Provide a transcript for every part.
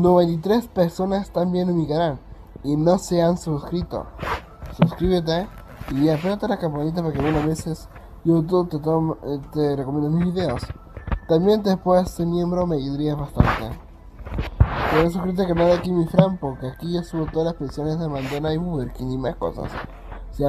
93 personas también mi canal y no se han suscrito. Suscríbete y aprieta la campanita para que buenas veces YouTube te, toma, eh, mis videos. También después de miembro me ayudaría bastante. También, suscríbete al canal de Kimi Fran porque aquí yo subo todas las pensiones de mandona y Burger King y más cosas. Si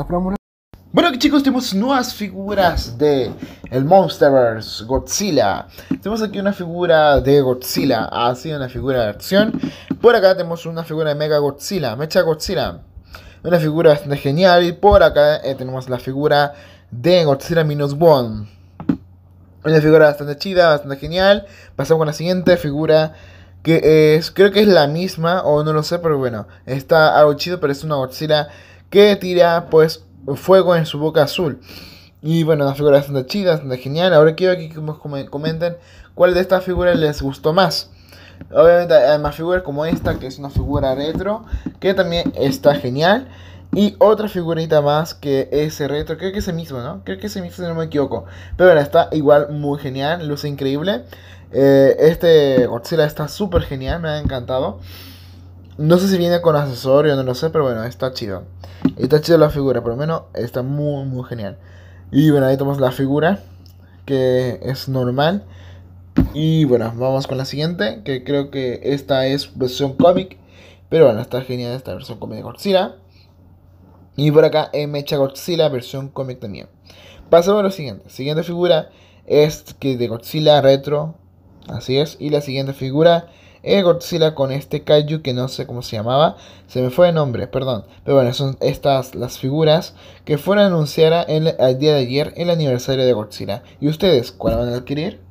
bueno chicos, tenemos nuevas figuras de el Monsterverse, Godzilla. Tenemos aquí una figura de Godzilla, Ha sido una figura de acción. Por acá tenemos una figura de Mega Godzilla, Mecha Godzilla. Una figura bastante genial. Y por acá eh, tenemos la figura de Godzilla Minus One. Una figura bastante chida, bastante genial. Pasamos con la siguiente figura que es, creo que es la misma, o no lo sé, pero bueno, está algo chido, pero es una Godzilla que tira pues fuego en su boca azul. Y bueno, las figuras son de chidas, de genial. Ahora quiero que me comenten cuál de estas figuras les gustó más. Obviamente hay más figuras como esta, que es una figura retro, que también está genial. Y otra figurita más que ese retro, creo que es el mismo, ¿no? Creo que es el mismo si no me equivoco. Pero bueno, está igual muy genial, luce increíble. Eh, este Godzilla está súper genial, me ha encantado. No sé si viene con accesorio, no lo sé, pero bueno, está chido. Está chido la figura, por lo menos está muy, muy genial. Y bueno, ahí tomamos la figura, que es normal. Y bueno, vamos con la siguiente, que creo que esta es versión cómic. Pero bueno, está genial esta versión cómic de Godzilla. Y por acá Mecha Godzilla, versión cómic también. Pasamos a lo siguiente. Siguiente figura es que de Godzilla Retro. Así es. Y la siguiente figura el eh, Godzilla con este kaiju que no sé cómo se llamaba, se me fue el nombre, perdón. Pero bueno, son estas las figuras que fueron anunciadas el, día de ayer, el aniversario de Godzilla. ¿Y ustedes cuál van a adquirir?